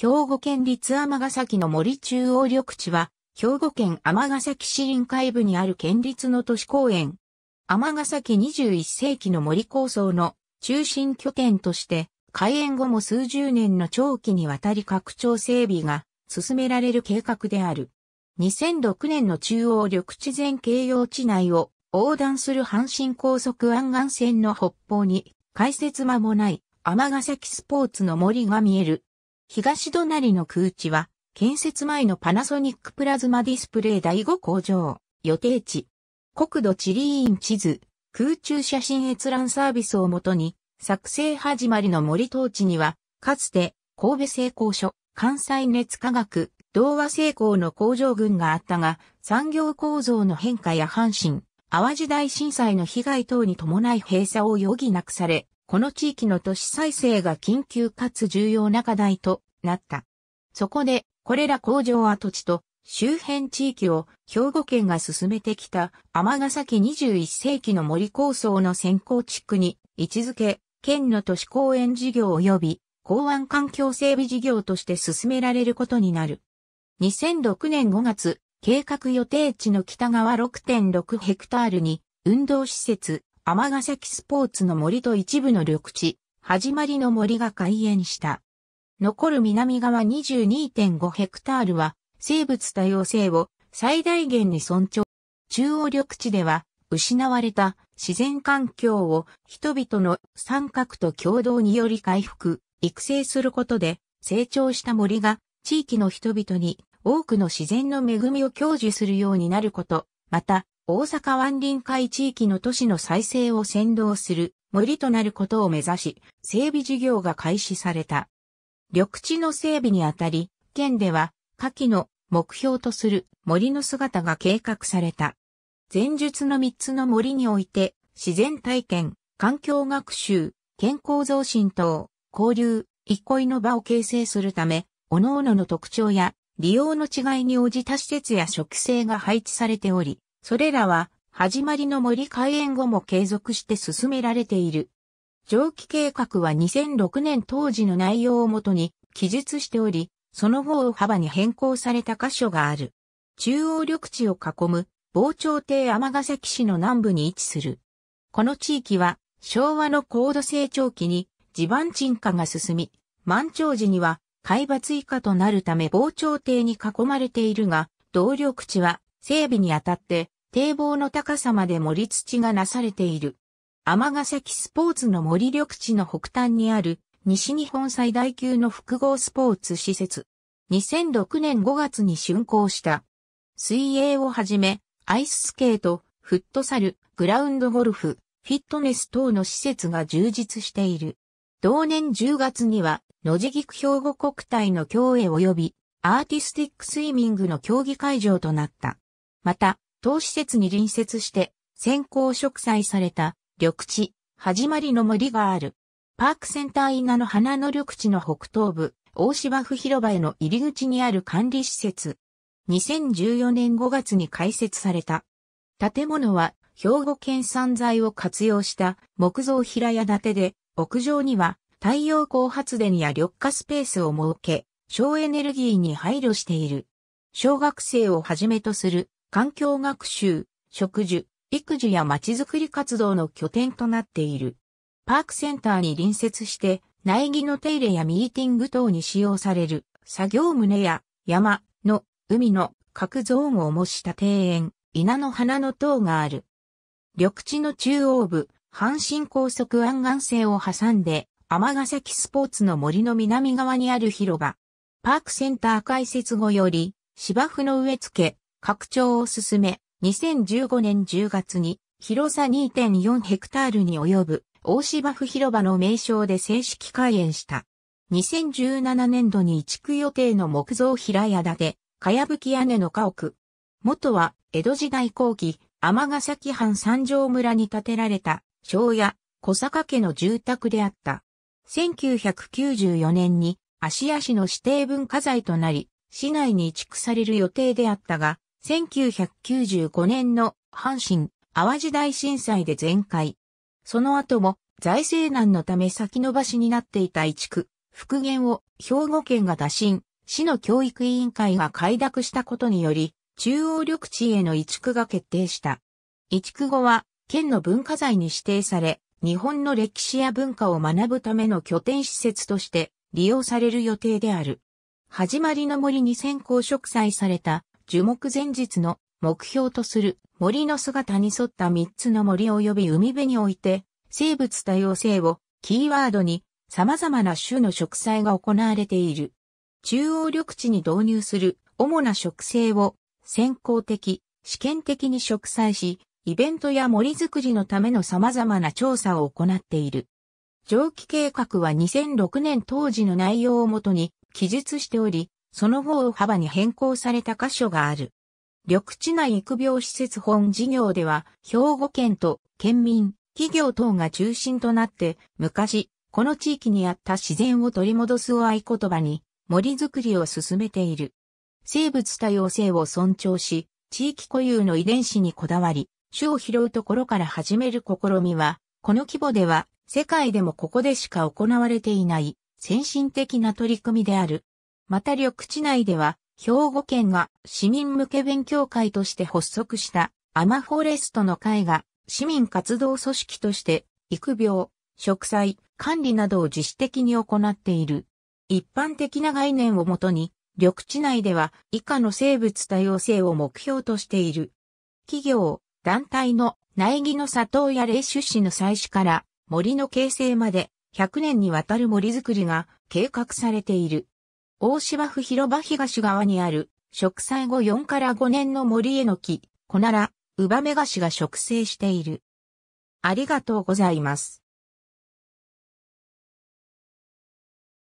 兵庫県立尼崎の森中央緑地は、兵庫県尼崎市臨海部にある県立の都市公園。尼崎21世紀の森構想の中心拠点として、開園後も数十年の長期にわたり拡張整備が進められる計画である。2006年の中央緑地全形用地内を横断する阪神高速湾岸線の北方に、開設間もない尼崎スポーツの森が見える東隣の空地は、建設前のパナソニックプラズマディスプレイ第5工場、予定地、国土地理院地図、空中写真閲覧サービスをもとに、作成始まりの森当地には、かつて、神戸製鋼所、関西熱科学、同和製鋼の工場群があったが、産業構造の変化や阪神、淡路大震災の被害等に伴い閉鎖を余儀なくされ、この地域の都市再生が緊急かつ重要な課題となった。そこで、これら工場跡地と周辺地域を兵庫県が進めてきた尼崎21世紀の森構想の先行地区に位置づけ、県の都市公園事業及び港湾環境整備事業として進められることになる。2006年5月、計画予定地の北側6.6ヘクタールに、運動施設、尼崎スポーツの森と一部の緑地、始まりの森が開園した。残る南側22.5ヘクタールは生物多様性を最大限に尊重。中央緑地では失われた自然環境を人々の三角と共同により回復、育成することで成長した森が地域の人々に多くの自然の恵みを享受するようになること、また大阪湾臨海地域の都市の再生を先導する森となることを目指し、整備事業が開始された。緑地の整備にあたり、県では、夏季の目標とする森の姿が計画された。前述の3つの森において、自然体験、環境学習、健康増進等、交流、憩いの場を形成するため、各々の特徴や利用の違いに応じた施設や植生が配置されており、それらは、始まりの森開園後も継続して進められている。蒸気計画は2006年当時の内容をもとに記述しており、その後を幅に変更された箇所がある。中央緑地を囲む防潮堤ヶ崎市の南部に位置する。この地域は昭和の高度成長期に地盤沈下が進み、満潮時には海抜以下となるため防潮堤に囲まれているが、動力地は整備にあたって堤防の高さまで盛り土がなされている。尼崎スポーツの森緑地の北端にある西日本最大級の複合スポーツ施設。2006年5月に竣工した。水泳をはじめ、アイススケート、フットサル、グラウンドゴルフ、フィットネス等の施設が充実している。同年10月には、野地菊兵庫国体の競泳及び、アーティスティックスイミングの競技会場となった。また、当施設に隣接して、先行植栽された緑地、始まりの森がある。パークセンター稲の花の緑地の北東部、大芝生広場への入り口にある管理施設。2014年5月に開設された。建物は兵庫県産材を活用した木造平屋建てで、屋上には太陽光発電や緑化スペースを設け、省エネルギーに配慮している。小学生をはじめとする環境学習、植樹、育児やちづくり活動の拠点となっている。パークセンターに隣接して苗木の手入れやミーティング等に使用される作業棟や山の海の各ゾーンを模した庭園、稲の花の塔がある。緑地の中央部、阪神高速湾岸線を挟んで、天崎スポーツの森の南側にある広場。パークセンター開設後より、芝生の植え付け、拡張を進め、2015年10月に広さ2.4ヘクタールに及ぶ大芝生広場の名称で正式開園した。2017年度に移築予定の木造平屋建て、かやぶき屋根の家屋。元は江戸時代後期、ヶ崎藩三条村に建てられた、庄屋、小坂家の住宅であった。1994年に芦屋市の指定文化財となり、市内に移築される予定であったが、1995年の阪神・淡路大震災で全壊。その後も財政難のため先延ばしになっていた移築、復元を兵庫県が打診、市の教育委員会が快諾したことにより、中央緑地への移築が決定した。移築後は、県の文化財に指定され、日本の歴史や文化を学ぶための拠点施設として利用される予定である。始まりの森に先行植栽された樹木前日の目標とする森の姿に沿った3つの森及び海辺において、生物多様性をキーワードに様々な種の植栽が行われている。中央緑地に導入する主な植生を先行的、試験的に植栽し、イベントや森づくりのための様々な調査を行っている。上記計画は2006年当時の内容をもとに記述しており、その後大幅に変更された箇所がある。緑地内育苗施設本事業では、兵庫県と県民、企業等が中心となって、昔、この地域にあった自然を取り戻すを合言葉に、森づくりを進めている。生物多様性を尊重し、地域固有の遺伝子にこだわり、種を拾うところから始める試みは、この規模では、世界でもここでしか行われていない、先進的な取り組みである。また緑地内では、兵庫県が市民向け勉強会として発足したアマフォレストの会が市民活動組織として育苗、植栽、管理などを自主的に行っている。一般的な概念をもとに、緑地内では以下の生物多様性を目標としている。企業、団体の苗木の里親霊出資の採取から森の形成まで100年にわたる森づくりが計画されている。大芝生広場東側にある、植栽後4から5年の森への木、コなら、ウバメガシが植生している。ありがとうございます。